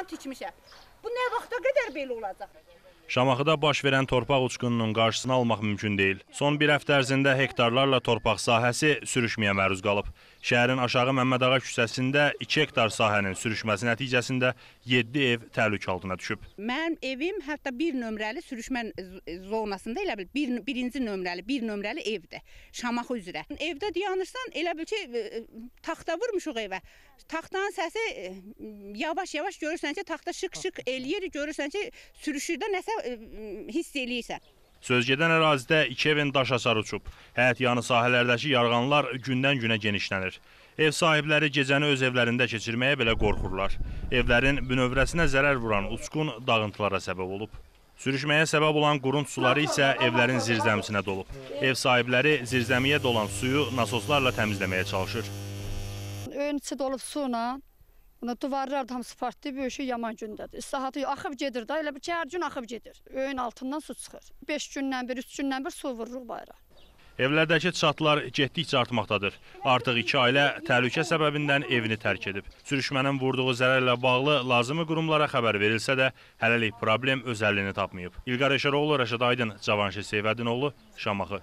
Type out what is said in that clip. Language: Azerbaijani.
soğan tikmişəm. Bu nə vaxta qədər belə olacaq? Şamaxıda baş verən torpaq uçqununun qarşısını almaq mümkün deyil. Son bir həftə ərzində hektarlarla torpaq sahəsi sürüşməyə məruz qalıb. Şəhərin aşağı Məmmədağa küçəsində 2 hektar sahənin sürüşməsi nəticəsində 7 ev təhlükə altına düşüb. Mənim evim hətta 1 nömrəli sürüşmə zonasında elə bil 1 bir, 1-ci nömrəli, 1 nömrəli evdir. Şamaxı üzrə. Evdə dayanırsan elə bil ki e, e, taxta vurmuşuq evə. Taxtanın səsi e, yavaş-yavaş görürsən görürsən ki, taxta şıq-şıq eləyir, görürsən ki, sürüşürdə nəsə ə, e, hiss eləyirsən. Sözgedən ərazidə iki evin daş hasarı uçub. Həyət yanı sahələrdəki yarğanlar gündən-günə genişlənir. Ev sahibləri gecəni öz evlərində keçirməyə belə qorxurlar. Evlərin bünövrəsinə zərər vuran uçqun dağıntılara səbəb olub. Sürüşməyə səbəb olan qurunt suları isə evlərin zirzəmisinə dolub. Ev sahibləri zirzəmiyə dolan suyu nasoslarla təmizləməyə çalışır. Ön içi dolub suyla Buna divarlar da hamısı partlayıb, öyüşü yaman gündədir. İslahatı axıb gedir də, elə bir ki, hər gün axıb gedir. Öyün altından su çıxır. 5 gündən bir, 3 gündən bir su vururuq bayra. Evlərdəki çatlar getdikcə artmaqdadır. Artıq iki ailə təhlükə səbəbindən evini tərk edib. Sürüşmənin vurduğu zərərlə bağlı lazımı qurumlara xəbər verilsə də, hələlik problem öz əlini tapmayıb. İlqar Eşəroğlu, Rəşad Aydın, Cavanşir Seyvədinoğlu, Şamaxı.